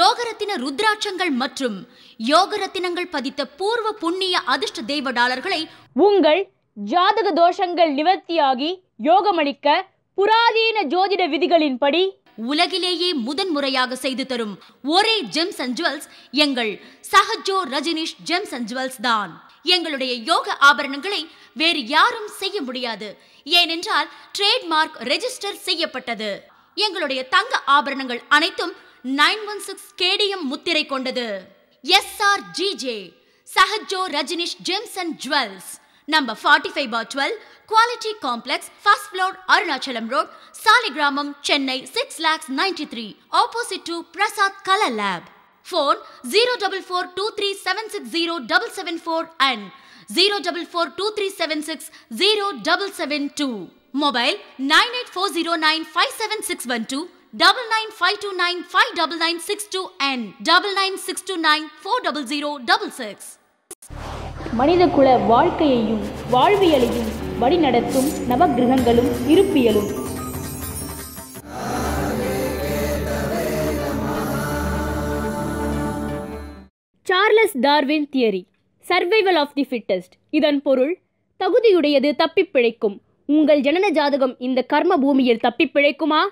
யோகரத்தின ருத்ராட்சங்கள் மற்றும் யோகரத்தினங்கள் பதித்த பூர்வ புண்ணிய அதிர்ஷ்ட தெய்வ டாலர்களை உங்கள் ஜாதக தோஷங்கள் நிவர்த்தியாகி யோகமளிக்க புராதீன ஜோதிட விதிகளின்படி உலகிலேயே முதன் முறையாக செய்து தரும் ஒரே ஜெம்ஸ் அண்ட் ஜுவல்ஸ் எங்கள் Sahajo Rajinish gems and jewels தான் எங்களுடைய யோக ஆபரணங்களை வேறு யாரும் செய்ய முடியாது ஏனென்றால் ட்ரேட்மார்க் ரெஜிஸ்டர் செய்யப்பட்டது எங்களுடைய தங்க ஆபரணங்கள் அனைத்தும் நைன் ஒன் சிக்ஸ் கேடிஎம் முத்திரை கொண்டது S R GJ Sahajo Rajinish gems and jewels number forty five பார் டுவெல் quality complex first floor Arunachalam road Saligramam Chennai six lakhs ninety three opposite to Prasad colour lab phone zero double four two three seven six zero double seven four and zero double four two three seven six zero double seven two mobile nine eight four zero nine five seven six one two double nine five two nine five double nine six two and double nine six two nine four double zero double six மனிதகுல வாழ்க்கையையும் வாழ்வியலையும் வழிநடத்தும் நவகிரகங்களும் இருப்பியலும் Charles Darwin theory survival of the fittest இதன் பொருள் தகுதியுடையது தப்பி பிழைக்கும் உங்கள் ஜனன ஜாதகம் இந்த கர்ம பூமியில் தப்பி பிழைக்குமா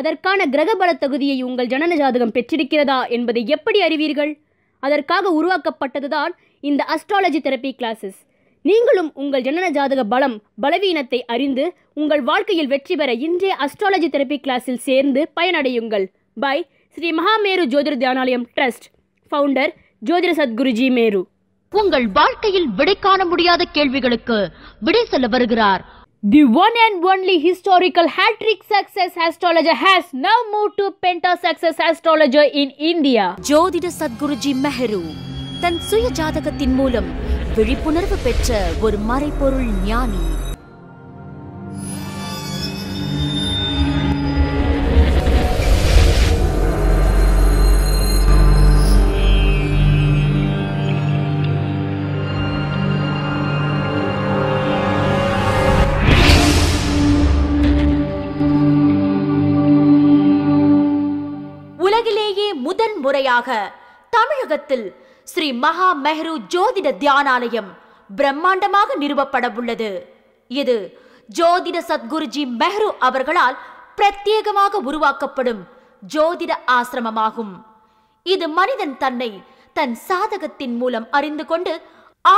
அதற்கான கிரகபல தகுதியை உங்கள் ஜனன ஜாதகம் பெற்றிருக்கிறதா என்பதை எப்படி அறிவீர்கள் அதற்காக உருவாக்கப்பட்டதுதான் இந்த அஸ்ட்ராலஜி தெரப்பி கிளாஸஸ் நீங்களும் உங்கள் ஜனன ஜாதக பலம் பலவீனத்தை அறிந்து உங்கள் வாழ்க்கையில் வெற்றி பெற இன்றைய அஸ்ட்ராலஜி தெரப்பி கிளாஸில் சேர்ந்து பயனடையுங்கள் பை ஸ்ரீ மகாமேரு ஜோதிட தியானாலயம் ட்ரஸ்ட் ஃபவுண்டர் ஜோதிட சத்குருஜி மேரு உங்கள் வாழ்க்கையில் விடை காண முடியாத கேள்விகளுக்கு விடை சொல்ல வருகிறார் The one and only historical hat-trick success astrologer has now moved to Penta Success Astrologer in India. ஜோதிட Sadguruji மெஹரு Tansuya சுய ஜாதகத்தின் மூலம் விழிப்புணர்வு பெற்ற ஒரு மறைபொருள் முறையாக தமிழகத்தில் ஸ்ரீ மகா மெஹ்ரு ஜோதிட தியானாலயம் பிரம்மாண்டமாக நிறுவப்பட உள்ளது இது ஜோதிட சத்குருஜி மெஹ்ரு அவர்களால் பிரத்யேகமாக உருவாக்கப்படும் ஜோதிட ஆசிரமமாகும் இது மனிதன் தன்னை தன் சாதகத்தின் மூலம் அறிந்து கொண்டு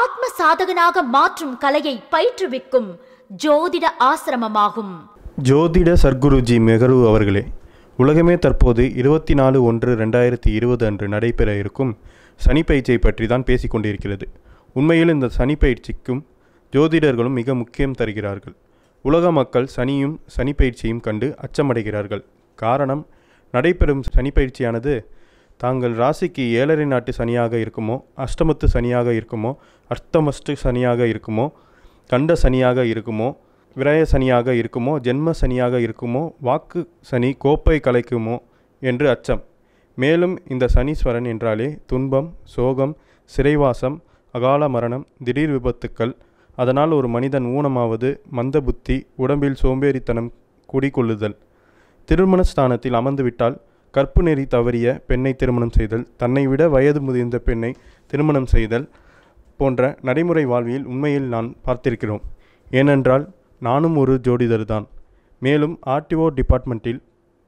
ஆத்ம சாதகனாக மாற்றும் கலையை பயிற்றுவிக்கும் ஜோதிட ஆசிரமமாகும் ஜோதிட சர்க்குருஜி மெஹரு அவர்களே உலகமே தற்போது இருபத்தி நாலு ஒன்று ரெண்டாயிரத்தி இருபது அன்று நடைபெற இருக்கும் சனி பயிற்சியை பற்றி தான் பேசிக்கொண்டிருக்கிறது உண்மையில் இந்த சனி பயிற்சிக்கும் ஜோதிடர்களும் மிக முக்கியம் தருகிறார்கள் உலக மக்கள் சனியும் சனி பயிற்சியும் கண்டு அச்சமடைகிறார்கள் காரணம் நடைபெறும் சனி பயிற்சியானது தாங்கள் ராசிக்கு ஏழரை நாட்டு சனியாக இருக்குமோ அஷ்டமத்து சனியாக இருக்குமோ அஷ்டமஸ்டு சனியாக இருக்குமோ கண்ட சனியாக இருக்குமோ விரய சனியாக இருக்குமோ ஜென்ம சனியாக இருக்குமோ வாக்கு சனி கோப்பை கலைக்குமோ என்று அச்சம் மேலும் இந்த சனீஸ்வரன் என்றாலே துன்பம் சோகம் சிறைவாசம் அகால மரணம் திடீர் விபத்துக்கள் அதனால் ஒரு மனிதன் ஊனமாவது மந்த புத்தி உடம்பில் சோம்பேறித்தனம் குடிகொள்ளுதல் திருமண ஸ்தானத்தில் அமர்ந்துவிட்டால் கற்பு நெறி தவறிய பெண்ணை திருமணம் செய்தல் தன்னை விட வயது முதிர்ந்த பெண்ணை திருமணம் செய்தல் போன்ற நடைமுறை வாழ்வில் உண்மையில் நான் பார்த்திருக்கிறோம் ஏனென்றால் நானும் ஒரு ஜோடிதர் தான் மேலும் ஆர்டிஓ டிபார்ட்மெண்ட்டில்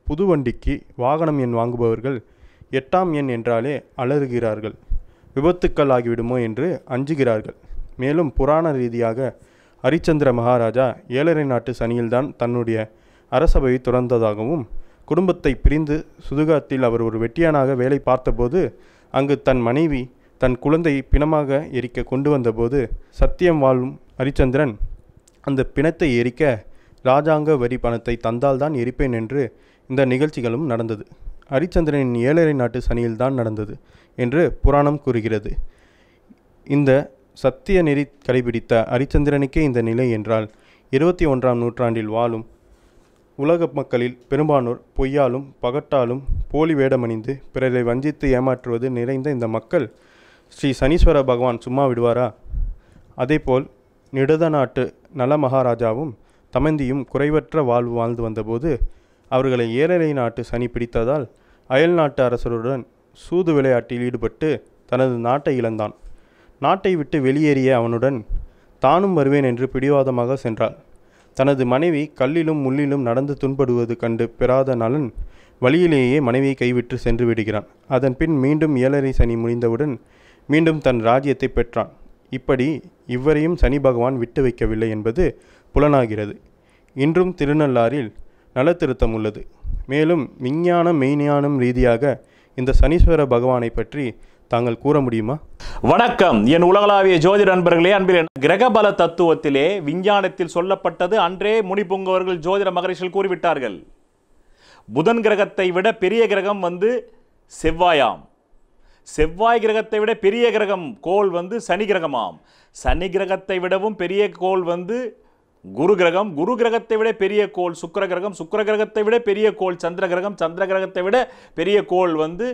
புது வண்டிக்கு வாகனம் எண் வாங்குபவர்கள் எட்டாம் எண் என்றாலே அலறுகிறார்கள் விபத்துக்கள் ஆகிவிடுமோ என்று அஞ்சுகிறார்கள் மேலும் புராண ரீதியாக ஹரிச்சந்திர மகாராஜா ஏழரை நாட்டு சனியில்தான் தன்னுடைய அரசபையை துறந்ததாகவும் குடும்பத்தை பிரிந்து சுதுகாத்தில் அவர் ஒரு வெட்டியானாக வேலை பார்த்தபோது அங்கு தன் மனைவி தன் குழந்தையை பிணமாக எரிக்க கொண்டு வந்தபோது சத்தியம் வாழும் ஹரிச்சந்திரன் அந்த பிணத்தை எரிக்க ராஜாங்க வரி பணத்தை தந்தால்தான் எரிப்பேன் என்று இந்த நிகழ்ச்சிகளும் நடந்தது ஹரிச்சந்திரனின் ஏழரை நாட்டு சனியில்தான் நடந்தது என்று புராணம் கூறுகிறது இந்த சத்திய நெறி கடைபிடித்த ஹரிச்சந்திரனுக்கே இந்த நிலை என்றால் இருபத்தி ஒன்றாம் நூற்றாண்டில் வாழும் உலக மக்களில் பெரும்பானோர் பொய்யாலும் பகட்டாலும் போலி வேடமணிந்து பிறரை வஞ்சித்து ஏமாற்றுவது நிறைந்த இந்த மக்கள் ஸ்ரீ சனீஸ்வர பகவான் சும்மா விடுவாரா அதேபோல் நிடுத நாட்டு நல மகாராஜாவும் தமந்தியும் குறைவற்ற வாழ்வு வாழ்ந்து வந்தபோது அவர்களை ஏரலை நாட்டு சனி பிடித்ததால் அயல் நாட்டு அரசருடன் சூது விளையாட்டில் ஈடுபட்டு தனது நாட்டை இழந்தான் நாட்டை விட்டு வெளியேறிய அவனுடன் தானும் வருவேன் என்று பிடிவாதமாக சென்றாள் தனது மனைவி கல்லிலும் முள்ளிலும் நடந்து துன்படுவது கண்டு பெறாத நலன் வழியிலேயே மனைவியை கைவிட்டு சென்று விடுகிறான் அதன் மீண்டும் ஏழரை சனி முடிந்தவுடன் மீண்டும் தன் ராஜ்யத்தை பெற்றான் இப்படி இவரையும் சனி பகவான் விட்டு வைக்கவில்லை என்பது புலனாகிறது இன்றும் திருநள்ளாரில் நலத்திருத்தம் உள்ளது மேலும் விஞ்ஞானம் மெய்ஞானம் ரீதியாக இந்த சனீஸ்வர பகவானை பற்றி தாங்கள் கூற முடியுமா வணக்கம் என் உலகளாவிய ஜோதி நண்பர்களே அன்பிலே கிரகபல தத்துவத்திலே விஞ்ஞானத்தில் சொல்லப்பட்டது அன்றே முனிபுங்கவர்கள் ஜோதிட மகரிஷில் கூறிவிட்டார்கள் புதன் கிரகத்தை விட பெரிய கிரகம் வந்து செவ்வாயாம் செவ்வாய் கிரகத்தை விட பெரிய கிரகம் கோள் வந்து சனி கிரகமாம் சனி கிரகத்தை விடவும் பெரிய கோள் வந்து குரு கிரகம் குரு கிரகத்தை விட பெரிய கோள் சுக்கர கிரகம் சுக்கர கிரகத்தை விட பெரிய கோள் சந்திர கிரகம் சந்திர கிரகத்தை விட பெரிய கோள் வந்து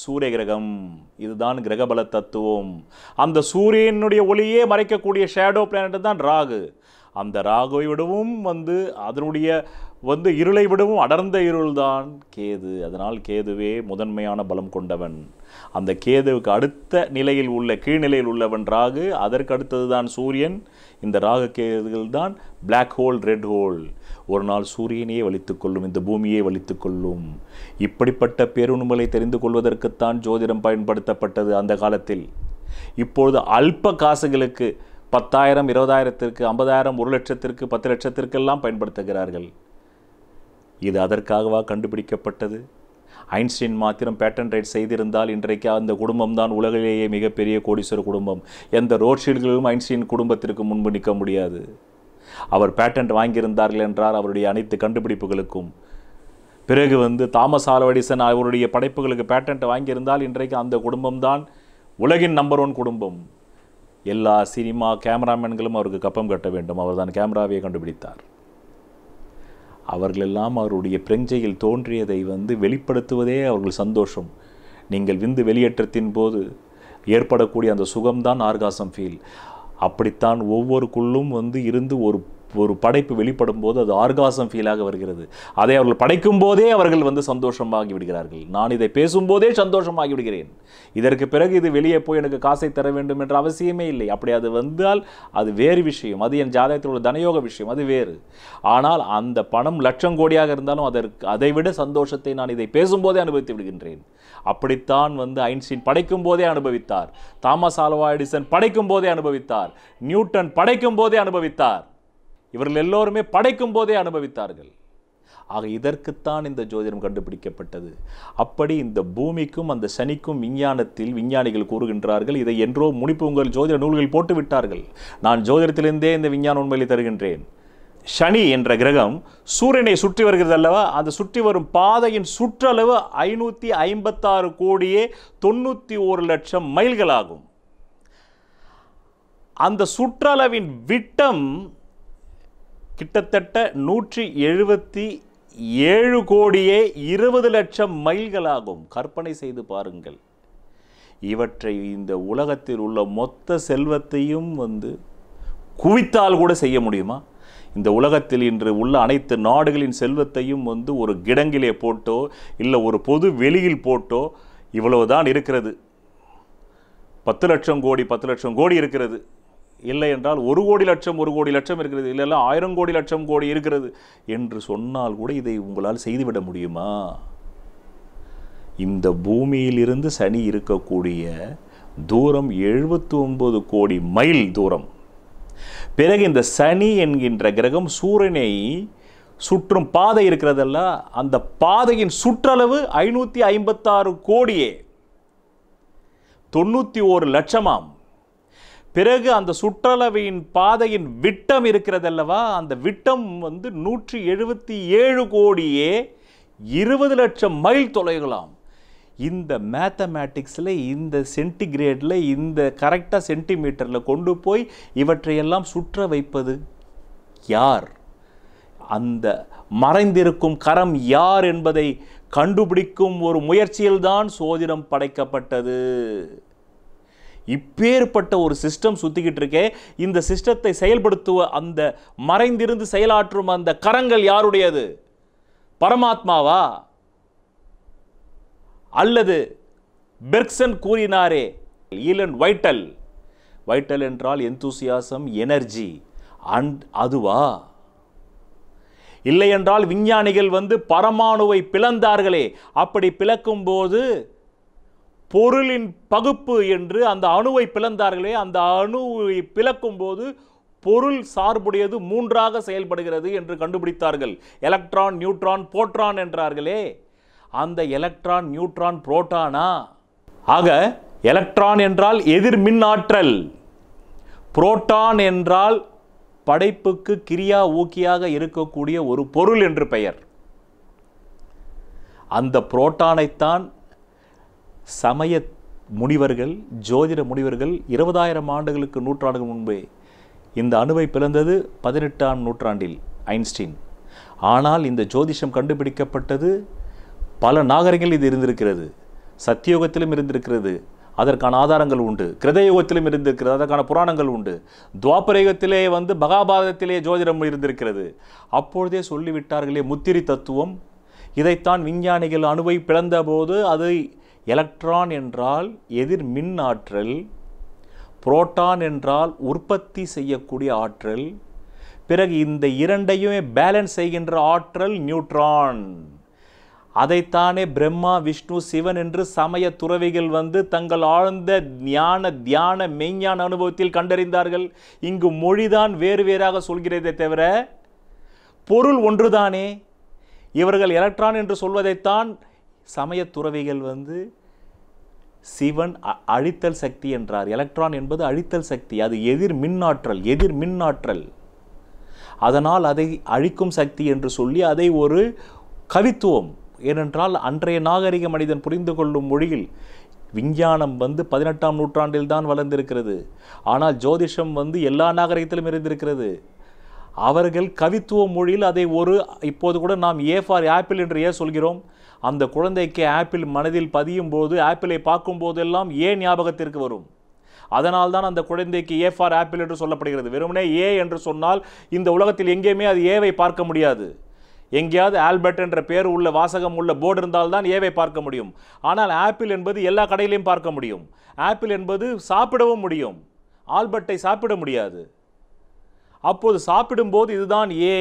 சூரிய கிரகம் இதுதான் கிரகபல தத்துவம் அந்த சூரியனுடைய ஒளியே மறைக்கக்கூடிய ஷேடோ பிளானட் தான் ராகு அந்த ராகுவை விடவும் வந்து அதனுடைய வந்து இருளை விடவும் அடர்ந்த இருள்தான் கேது அதனால் கேதுவே முதன்மையான பலம் கொண்டவன் அந்த கேதுவுக்கு அடுத்த நிலையில் உள்ள கீழ்நிலையில் உள்ளவன் ராகு அதற்கு அடுத்தது தான் சூரியன் இந்த ராகு கேதுகள் தான் பிளாக் ஹோல் ரெட் ஹோல் ஒரு நாள் சூரியனையே வலித்து கொள்ளும் இந்த பூமியை வலித்து கொள்ளும் இப்படிப்பட்ட பேருண்மலை தெரிந்து கொள்வதற்குத்தான் ஜோதிடம் பயன்படுத்தப்பட்டது அந்த காலத்தில் இப்பொழுது அல்ப காசுகளுக்கு பத்தாயிரம் இருபதாயிரத்திற்கு ஐம்பதாயிரம் ஒரு லட்சத்திற்கு பத்து லட்சத்திற்கெல்லாம் பயன்படுத்துகிறார்கள் இது அதற்காகவா கண்டுபிடிக்கப்பட்டது ஐன்ஸ்டீன் மாத்திரம் பேட்டன் ரைட் செய்திருந்தால் இன்றைக்கு அந்த குடும்பம் தான் உலகிலேயே மிகப்பெரிய கோடீஸ்வர குடும்பம் எந்த ரோட்ஷீல்டுகளும் ஐன்ஸ்டீன் குடும்பத்திற்கு முன்பு நிற்க முடியாது அவர் பேட்டன்ட் வாங்கியிருந்தார்கள் என்றால் அவருடைய அனைத்து கண்டுபிடிப்புகளுக்கும் பிறகு வந்து தாமஸ் ஆலவடிசன் அவருடைய படைப்புகளுக்கு பேட்டன்ட் வாங்கியிருந்தால் இன்றைக்கு அந்த குடும்பம்தான் உலகின் நம்பர் ஒன் குடும்பம் எல்லா சினிமா கேமராமேன்களும் அவருக்கு கப்பம் கட்ட வேண்டும் அவர் தான் கேமராவை கண்டுபிடித்தார் அவர்களெல்லாம் அவருடைய பிரஞ்சையில் தோன்றியதை வந்து வெளிப்படுத்துவதே அவர்கள் சந்தோஷம் நீங்கள் விந்து வெளியேற்றத்தின் போது ஏற்படக்கூடிய அந்த சுகம்தான் ஆர்காசம் ஃபீல் அப்படித்தான் ஒவ்வொருக்குள்ளும் வந்து இருந்து ஒரு ஒரு படைப்பு வெளிப்படும் போது அது ஆர்காசம் ஃபீலாக வருகிறது அதை அவர்கள் படைக்கும் போதே அவர்கள் வந்து சந்தோஷமாகி விடுகிறார்கள் நான் இதை பேசும்போதே சந்தோஷமாகி விடுகிறேன் இதற்கு பிறகு இது வெளியே போய் எனக்கு காசை தர வேண்டும் என்ற அவசியமே இல்லை அப்படி அது வந்தால் அது வேறு விஷயம் அது என் ஜாதகத்தில் உள்ள தனயோக விஷயம் அது வேறு ஆனால் அந்த பணம் லட்சம் கோடியாக இருந்தாலும் அதற்கு அதைவிட சந்தோஷத்தை நான் இதை பேசும்போதே அனுபவித்து விடுகின்றேன் அப்படித்தான் வந்து ஐன்ஸ்டீன் படைக்கும் போதே அனுபவித்தார் தாமஸ் ஆல்வா எடிசன் படைக்கும் போதே அனுபவித்தார் நியூட்டன் படைக்கும் போதே அனுபவித்தார் இவர்கள் எல்லோருமே படைக்கும் போதே அனுபவித்தார்கள் ஆக இதற்குத்தான் இந்த ஜோதிடம் கண்டுபிடிக்கப்பட்டது அப்படி இந்த பூமிக்கும் அந்த சனிக்கும் விஞ்ஞானத்தில் விஞ்ஞானிகள் கூறுகின்றார்கள் இதை என்றோ முனிப்பு உங்கள் ஜோதிட நூல்கள் போட்டு விட்டார்கள் நான் ஜோதிடத்திலிருந்தே இந்த விஞ்ஞான உண்மையை தருகின்றேன் சனி என்ற கிரகம் சூரியனை சுற்றி வருகிறது அல்லவா அந்த சுற்றி வரும் பாதையின் சுற்றளவு ஐநூற்றி ஐம்பத்தாறு கோடியே தொண்ணூற்றி ஒரு லட்சம் மைல்களாகும் அந்த சுற்றளவின் விட்டம் கிட்டத்தட்ட நூற்றி எழுபத்தி ஏழு கோடியே இருபது லட்சம் மைல்களாகும் கற்பனை செய்து பாருங்கள் இவற்றை இந்த உலகத்தில் உள்ள மொத்த செல்வத்தையும் வந்து குவித்தால் கூட செய்ய முடியுமா இந்த உலகத்தில் இன்று உள்ள அனைத்து நாடுகளின் செல்வத்தையும் வந்து ஒரு கிடங்கிலே போட்டோ இல்லை ஒரு பொது வெளியில் போட்டோ இவ்வளவுதான் இருக்கிறது பத்து லட்சம் கோடி பத்து லட்சம் கோடி இருக்கிறது இல்லை என்றால் ஒரு கோடி லட்சம் ஒரு கோடி லட்சம் இருக்கிறது இல்லைல்ல ஆயிரம் கோடி லட்சம் கோடி இருக்கிறது என்று சொன்னால் கூட இதை உங்களால் செய்துவிட முடியுமா இந்த பூமியிலிருந்து சனி இருக்கக்கூடிய தூரம் எழுபத்தி ஒன்பது கோடி மைல் தூரம் பிறகு இந்த சனி என்கின்ற கிரகம் சூரியனை சுற்றும் பாதை இருக்கிறதல்ல அந்த பாதையின் சுற்றளவு ஐநூற்றி ஐம்பத்தாறு கோடியே தொண்ணூற்றி ஒரு லட்சமாம் பிறகு அந்த சுற்றளவையின் பாதையின் விட்டம் இருக்கிறதல்லவா அந்த விட்டம் வந்து நூற்றி எழுபத்தி ஏழு கோடியே இருபது லட்சம் மைல் தொலைகளாம் இந்த மேத்தமேட்டிக்ஸில் இந்த சென்டிகிரேடில் இந்த கரெக்டாக சென்டிமீட்டரில் கொண்டு போய் இவற்றையெல்லாம் சுற்ற வைப்பது யார் அந்த மறைந்திருக்கும் கரம் யார் என்பதை கண்டுபிடிக்கும் ஒரு முயற்சியில்தான் சோதிடம் படைக்கப்பட்டது இப்பேற்பட்ட ஒரு சிஸ்டம் சுற்றிக்கிட்டு இருக்கே இந்த சிஸ்டத்தை செயல்படுத்துவ அந்த மறைந்திருந்து செயலாற்றும் அந்த கரங்கள் யாருடையது பரமாத்மாவா அல்லது பெர்க்சன் கூறினாரே ஈலன் வைட்டல் வைட்டல் என்றால் எந்தூசியாசம் எனர்ஜி அண்ட் அதுவா இல்லையென்றால் விஞ்ஞானிகள் வந்து பரமாணுவை பிளந்தார்களே அப்படி பிளக்கும்போது பொருளின் பகுப்பு என்று அந்த அணுவை பிளந்தார்களே அந்த அணுவை பிளக்கும் போது பொருள் சார்புடையது மூன்றாக செயல்படுகிறது என்று கண்டுபிடித்தார்கள் எலக்ட்ரான் நியூட்ரான் போட்ரான் என்றார்களே அந்த எலக்ட்ரான் நியூட்ரான் புரோட்டானா ஆக எலக்ட்ரான் என்றால் எதிர் மின் ஆற்றல் புரோட்டான் என்றால் படைப்புக்கு கிரியா ஊக்கியாக இருக்கக்கூடிய ஒரு பொருள் என்று பெயர் அந்த புரோட்டானைத்தான் சமய முனிவர்கள் ஜோதிட முனிவர்கள் இருபதாயிரம் ஆண்டுகளுக்கு நூற்றாண்டுகள் முன்பே இந்த அணுவை பிறந்தது பதினெட்டாம் நூற்றாண்டில் ஐன்ஸ்டீன் ஆனால் இந்த ஜோதிஷம் கண்டுபிடிக்கப்பட்டது பல நாகரிகங்கள் இது இருந்திருக்கிறது சத்தியோகத்திலும் இருந்திருக்கிறது அதற்கான ஆதாரங்கள் உண்டு கிருதயுகத்திலும் இருந்திருக்கிறது அதற்கான புராணங்கள் உண்டு துவாபரேகத்திலே வந்து மகாபாரதத்திலே ஜோதிடம் இருந்திருக்கிறது அப்பொழுதே சொல்லிவிட்டார்களே முத்திரி தத்துவம் இதைத்தான் விஞ்ஞானிகள் அணுவை பிளந்தபோது அதை எலக்ட்ரான் என்றால் எதிர் மின் ஆற்றல் புரோட்டான் என்றால் உற்பத்தி செய்யக்கூடிய ஆற்றல் பிறகு இந்த இரண்டையுமே பேலன்ஸ் செய்கின்ற ஆற்றல் நியூட்ரான் அதைத்தானே பிரம்மா விஷ்ணு சிவன் என்று சமய துறவிகள் வந்து தங்கள் ஆழ்ந்த ஞான தியான மெய்ஞான அனுபவத்தில் கண்டறிந்தார்கள் இங்கு மொழிதான் வேறு வேறாக சொல்கிறதே தவிர பொருள் ஒன்றுதானே இவர்கள் எலக்ட்ரான் என்று சொல்வதைத்தான் சமயத்துறவிகள் வந்து சிவன் அழித்தல் சக்தி என்றார் எலக்ட்ரான் என்பது அழித்தல் சக்தி அது எதிர் மின்னாற்றல் எதிர் மின்னாற்றல் அதனால் அதை அழிக்கும் சக்தி என்று சொல்லி அதை ஒரு கவித்துவம் ஏனென்றால் அன்றைய நாகரிக மனிதன் புரிந்து கொள்ளும் மொழியில் விஞ்ஞானம் வந்து பதினெட்டாம் நூற்றாண்டில் தான் வளர்ந்திருக்கிறது ஆனால் ஜோதிஷம் வந்து எல்லா நாகரிகத்திலும் இருந்திருக்கிறது அவர்கள் கவித்துவ மொழியில் அதை ஒரு இப்போது கூட நாம் ஏ ஃபார் ஆப்பிள் என்று ஏன் சொல்கிறோம் அந்த குழந்தைக்கு ஆப்பிள் மனதில் பதியும் போது ஆப்பிளை பார்க்கும் போதெல்லாம் ஏ ஞாபகத்திற்கு வரும் அதனால் தான் அந்த குழந்தைக்கு ஏ ஃபார் ஆப்பிள் என்று சொல்லப்படுகிறது வெறுமனே ஏ என்று சொன்னால் இந்த உலகத்தில் எங்கேயுமே அது ஏவை பார்க்க முடியாது எங்கேயாவது ஆல்பர்ட் என்ற பேர் உள்ள வாசகம் உள்ள போர்டு இருந்தால் தான் ஏவை பார்க்க முடியும் ஆனால் ஆப்பிள் என்பது எல்லா கடையிலையும் பார்க்க முடியும் ஆப்பிள் என்பது சாப்பிடவும் முடியும் ஆல்பர்ட்டை சாப்பிட முடியாது அப்போது சாப்பிடும்போது இதுதான் ஏ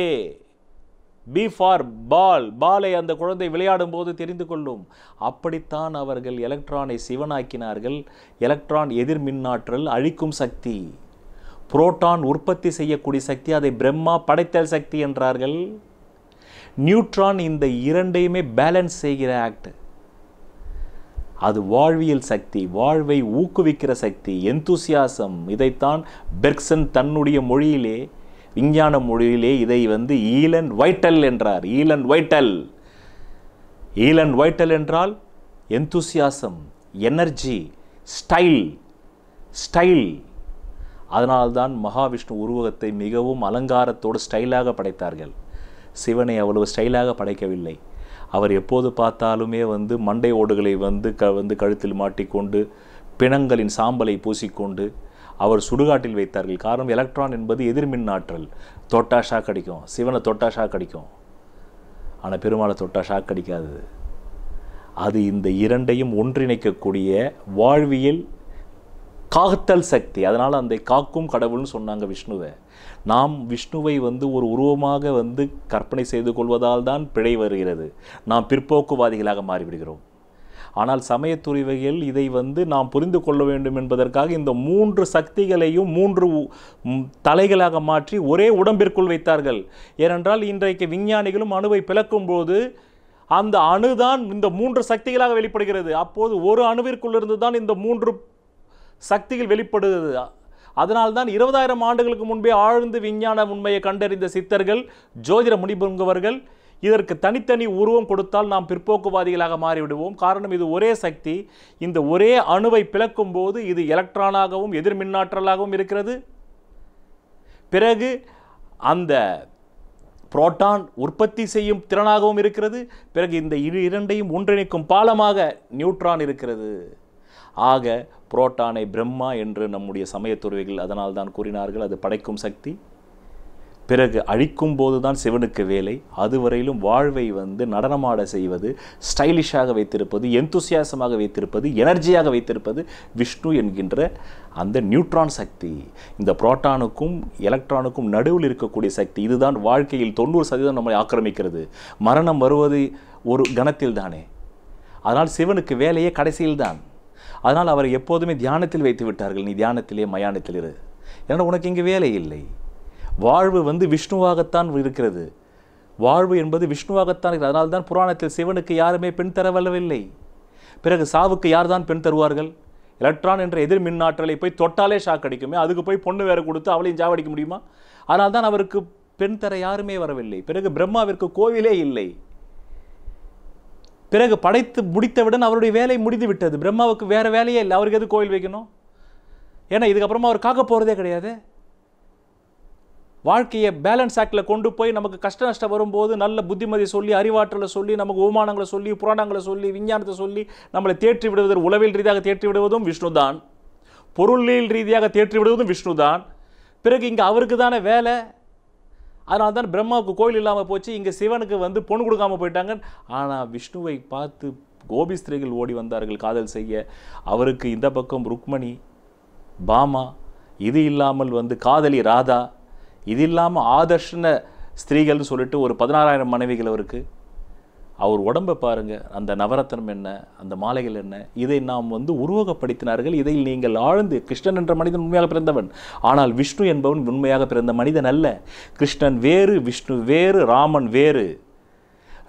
பி ஃபார் பால் பாலை அந்த குழந்தை விளையாடும் போது தெரிந்து கொள்ளும் அப்படித்தான் அவர்கள் எலக்ட்ரானை சிவனாக்கினார்கள் எலக்ட்ரான் எதிர் மின்னாற்றல் அழிக்கும் சக்தி புரோட்டான் உற்பத்தி செய்யக்கூடிய சக்தி அதை பிரம்மா படைத்தல் சக்தி என்றார்கள் நியூட்ரான் இந்த இரண்டையுமே பேலன்ஸ் செய்கிற ஆக்ட் அது வாழ்வியல் சக்தி வாழ்வை ஊக்குவிக்கிற சக்தி எந்தூசியாசம் இதைத்தான் பெர்க்சன் தன்னுடைய மொழியிலே விஞ்ஞான மொழியிலே இதை வந்து ஈலன் வைட்டல் என்றார் ஈலன் வைட்டல் ஈலன் வைட்டல் என்றால் எந்தூசியாசம் எனர்ஜி ஸ்டைல் ஸ்டைல் அதனால்தான் மகாவிஷ்ணு உருவகத்தை மிகவும் அலங்காரத்தோடு ஸ்டைலாக படைத்தார்கள் சிவனை அவ்வளவு ஸ்டைலாக படைக்கவில்லை அவர் எப்போது பார்த்தாலுமே வந்து மண்டை ஓடுகளை வந்து க வந்து கழுத்தில் மாட்டிக்கொண்டு பிணங்களின் சாம்பலை பூசிக்கொண்டு அவர் சுடுகாட்டில் வைத்தார்கள் காரணம் எலக்ட்ரான் என்பது எதிர்மின் ஆற்றல் தொட்டா ஷாக் அடிக்கும் சிவனை தொட்டா ஷாக் அடிக்கும் ஆனால் பெருமாளை தொட்டா ஷாக் அடிக்காது அது இந்த இரண்டையும் ஒன்றிணைக்கக்கூடிய வாழ்வியல் காத்தல் சக்தி அதனால் அந்த காக்கும் கடவுள்னு சொன்னாங்க விஷ்ணுவை நாம் விஷ்ணுவை வந்து ஒரு உருவமாக வந்து கற்பனை செய்து கொள்வதால் தான் பிழை வருகிறது நாம் பிற்போக்குவாதிகளாக மாறிவிடுகிறோம் ஆனால் சமயத்துறவிகள் இதை வந்து நாம் புரிந்து கொள்ள வேண்டும் என்பதற்காக இந்த மூன்று சக்திகளையும் மூன்று தலைகளாக மாற்றி ஒரே உடம்பிற்குள் வைத்தார்கள் ஏனென்றால் இன்றைக்கு விஞ்ஞானிகளும் அணுவை பிளக்கும் போது அந்த அணுதான் இந்த மூன்று சக்திகளாக வெளிப்படுகிறது அப்போது ஒரு அணுவிற்குள்ளிருந்து தான் இந்த மூன்று சக்திகள் வெளிப்படுகிறது அதனால்தான் இருபதாயிரம் ஆண்டுகளுக்கு முன்பே ஆழ்ந்து விஞ்ஞான உண்மையை கண்டறிந்த சித்தர்கள் ஜோதிட முனிபுங்கவர்கள் இதற்கு தனித்தனி உருவம் கொடுத்தால் நாம் பிற்போக்குவாதிகளாக மாறிவிடுவோம் காரணம் இது ஒரே சக்தி இந்த ஒரே அணுவை பிளக்கும் போது இது எலக்ட்ரானாகவும் எதிர் மின்னாற்றலாகவும் இருக்கிறது பிறகு அந்த புரோட்டான் உற்பத்தி செய்யும் திறனாகவும் இருக்கிறது பிறகு இந்த இரு இரண்டையும் ஒன்றிணைக்கும் பாலமாக நியூட்ரான் இருக்கிறது ஆக புரோட்டானை பிரம்மா என்று நம்முடைய சமயத்துறவிகள் அதனால் தான் கூறினார்கள் அது படைக்கும் சக்தி பிறகு அழிக்கும் போது தான் சிவனுக்கு வேலை அதுவரையிலும் வாழ்வை வந்து நடனமாட செய்வது ஸ்டைலிஷாக வைத்திருப்பது எந்தூசியாசமாக வைத்திருப்பது எனர்ஜியாக வைத்திருப்பது விஷ்ணு என்கின்ற அந்த நியூட்ரான் சக்தி இந்த புரோட்டானுக்கும் எலக்ட்ரானுக்கும் நடுவில் இருக்கக்கூடிய சக்தி இதுதான் வாழ்க்கையில் தொண்ணூறு சதவீதம் நம்மை ஆக்கிரமிக்கிறது மரணம் வருவது ஒரு கணத்தில் தானே அதனால் சிவனுக்கு வேலையே கடைசியில் தான் அதனால் அவரை எப்போதுமே தியானத்தில் வைத்து விட்டார்கள் நீ தியானத்திலே மயானத்தில் இரு ஏன்னா உனக்கு இங்கே வேலை இல்லை வாழ்வு வந்து விஷ்ணுவாகத்தான் இருக்கிறது வாழ்வு என்பது விஷ்ணுவாகத்தான் இருக்கிறது அதனால்தான் புராணத்தில் சிவனுக்கு யாருமே பெண் தரவல்லவில்லை பிறகு சாவுக்கு யார் தான் பெண் தருவார்கள் எலக்ட்ரான் என்ற எதிர் மின்னாற்றலை போய் தொட்டாலே ஷாக் அடிக்குமே அதுக்கு போய் பொண்ணு வேறு கொடுத்து அவளையும் ஜாவடிக்க முடியுமா அதனால் தான் அவருக்கு பெண் தர யாருமே வரவில்லை பிறகு பிரம்மாவிற்கு கோவிலே இல்லை பிறகு படைத்து முடித்தவுடன் அவருடைய வேலை முடிந்து விட்டது பிரம்மாவுக்கு வேறு வேலையே இல்லை அவருக்கு எது கோவில் வைக்கணும் ஏன்னா இதுக்கப்புறமா அவர் காக்க போகிறதே கிடையாது வாழ்க்கையை பேலன்ஸ் ஆக்டில் கொண்டு போய் நமக்கு கஷ்ட நஷ்டம் வரும்போது நல்ல புத்திமதி சொல்லி அறிவாற்றலை சொல்லி நமக்கு ஓமானங்களை சொல்லி புராணங்களை சொல்லி விஞ்ஞானத்தை சொல்லி நம்மளை தேற்றி விடுவதற்கு உளவில் ரீதியாக தேற்றி விடுவதும் விஷ்ணு தான் பொருளியல் ரீதியாக தேற்றி விடுவதும் விஷ்ணு தான் பிறகு இங்கே அவருக்கு தானே வேலை அதனால தான் பிரம்மாவுக்கு கோயில் இல்லாமல் போச்சு இங்கே சிவனுக்கு வந்து பொண்ணு கொடுக்காமல் போயிட்டாங்க ஆனால் விஷ்ணுவை பார்த்து கோபி ஸ்திரீகள் ஓடி வந்தார்கள் காதல் செய்ய அவருக்கு இந்த பக்கம் ருக்மணி பாமா இது இல்லாமல் வந்து காதலி ராதா இது இல்லாமல் ஆதர்ஷன ஸ்திரீகள்னு சொல்லிட்டு ஒரு பதினாறாயிரம் மனைவிகள் அவருக்கு அவர் உடம்பை பாருங்கள் அந்த நவரத்தனம் என்ன அந்த மாலைகள் என்ன இதை நாம் வந்து உருவகப்படுத்தினார்கள் இதை நீங்கள் ஆழ்ந்து கிருஷ்ணன் என்ற மனிதன் உண்மையாக பிறந்தவன் ஆனால் விஷ்ணு என்பவன் உண்மையாக பிறந்த மனிதன் அல்ல கிருஷ்ணன் வேறு விஷ்ணு வேறு ராமன் வேறு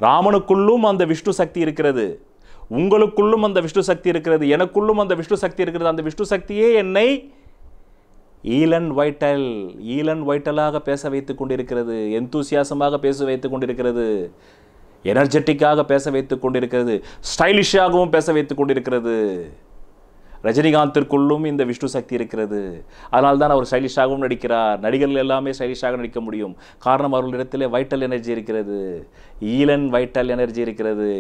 ராமனுக்குள்ளும் அந்த விஷ்ணு சக்தி இருக்கிறது உங்களுக்குள்ளும் அந்த விஷ்ணு சக்தி இருக்கிறது எனக்குள்ளும் அந்த விஷ்ணு சக்தி இருக்கிறது அந்த விஷ்ணு சக்தியே என்னை ஈலன் வைட்டல் ஈலன் வைட்டலாக பேச வைத்து கொண்டிருக்கிறது எந்தூசியாசமாக பேச வைத்து கொண்டிருக்கிறது எனர்ஜெட்டிக்காக பேச வைத்து கொண்டிருக்கிறது ஸ்டைலிஷாகவும் பேச வைத்து கொண்டிருக்கிறது ரஜினிகாந்திற்குள்ளும் இந்த விஷ்ணு சக்தி இருக்கிறது அதனால் தான் அவர் ஸ்டைலிஷாகவும் நடிக்கிறார் நடிகர்கள் எல்லாமே ஸ்டைலிஷாக நடிக்க முடியும் காரணம் அவர்களிடத்தில் வைட்டல் எனர்ஜி இருக்கிறது ஈலன் வைட்டல் எனர்ஜி இருக்கிறது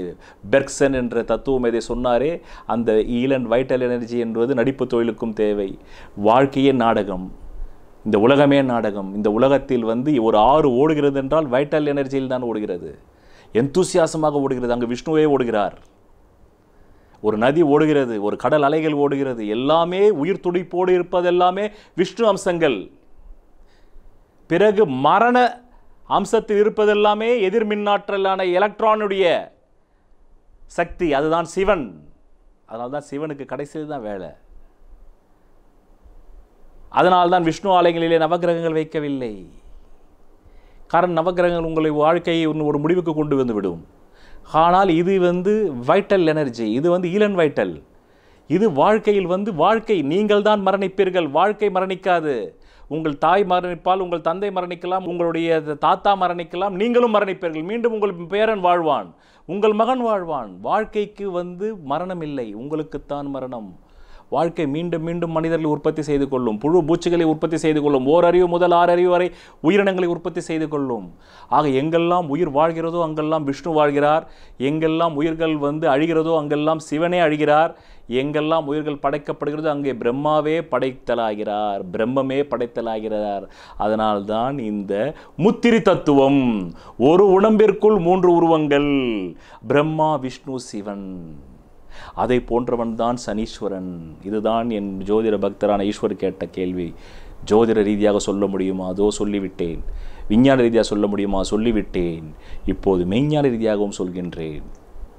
பெர்க்சன் என்ற தத்துவம் எதை சொன்னாரே அந்த ஈலன் வைட்டல் எனர்ஜி என்பது நடிப்பு தொழிலுக்கும் தேவை வாழ்க்கையே நாடகம் இந்த உலகமே நாடகம் இந்த உலகத்தில் வந்து ஒரு ஆறு ஓடுகிறது என்றால் வைட்டல் எனர்ஜியில் தான் ஓடுகிறது எந்தூசியாசமாக ஓடுகிறது அங்கு விஷ்ணுவே ஓடுகிறார் ஒரு நதி ஓடுகிறது ஒரு கடல் அலைகள் ஓடுகிறது எல்லாமே உயிர் துடிப்போடு இருப்பது எல்லாமே விஷ்ணு அம்சங்கள் பிறகு மரண அம்சத்தில் இருப்பதெல்லாமே எதிர்மின்னாற்றலான எலக்ட்ரானுடைய சக்தி அதுதான் சிவன் அதனால தான் சிவனுக்கு கடைசியில் தான் வேலை தான் விஷ்ணு ஆலயங்களிலே நவகிரகங்கள் வைக்கவில்லை காரணம் நவகிரகங்கள் உங்களை வாழ்க்கையை ஒரு முடிவுக்கு கொண்டு வந்து விடும் ஆனால் இது வந்து வைட்டல் எனர்ஜி இது வந்து ஈலன் வைட்டல் இது வாழ்க்கையில் வந்து வாழ்க்கை நீங்கள் தான் மரணிப்பீர்கள் வாழ்க்கை மரணிக்காது உங்கள் தாய் மரணிப்பால் உங்கள் தந்தை மரணிக்கலாம் உங்களுடைய தாத்தா மரணிக்கலாம் நீங்களும் மரணிப்பீர்கள் மீண்டும் உங்கள் பேரன் வாழ்வான் உங்கள் மகன் வாழ்வான் வாழ்க்கைக்கு வந்து மரணம் இல்லை உங்களுக்குத்தான் மரணம் வாழ்க்கை மீண்டும் மீண்டும் மனிதர்களை உற்பத்தி செய்து கொள்ளும் புழு பூச்சிகளை உற்பத்தி செய்து கொள்ளும் ஓர் அறிவு முதல் ஆறு அறிவு வரை உயிரினங்களை உற்பத்தி செய்து கொள்ளும் ஆக எங்கெல்லாம் உயிர் வாழ்கிறதோ அங்கெல்லாம் விஷ்ணு வாழ்கிறார் எங்கெல்லாம் உயிர்கள் வந்து அழிகிறதோ அங்கெல்லாம் சிவனே அழிகிறார் எங்கெல்லாம் உயிர்கள் படைக்கப்படுகிறதோ அங்கே பிரம்மாவே படைத்தலாகிறார் பிரம்மமே படைத்தலாகிறார் அதனால்தான் இந்த முத்திரி தத்துவம் ஒரு உடம்பிற்குள் மூன்று உருவங்கள் பிரம்மா விஷ்ணு சிவன் அதை போன்றவன் தான் சனீஸ்வரன் இதுதான் என் ஜோதிட பக்தரான ஈஸ்வர் கேட்ட கேள்வி ஜோதிட ரீதியாக சொல்ல முடியுமா அதோ சொல்லிவிட்டேன் விஞ்ஞான ரீதியாக சொல்ல முடியுமா சொல்லிவிட்டேன் இப்போது மெய்ஞான ரீதியாகவும் சொல்கின்றேன்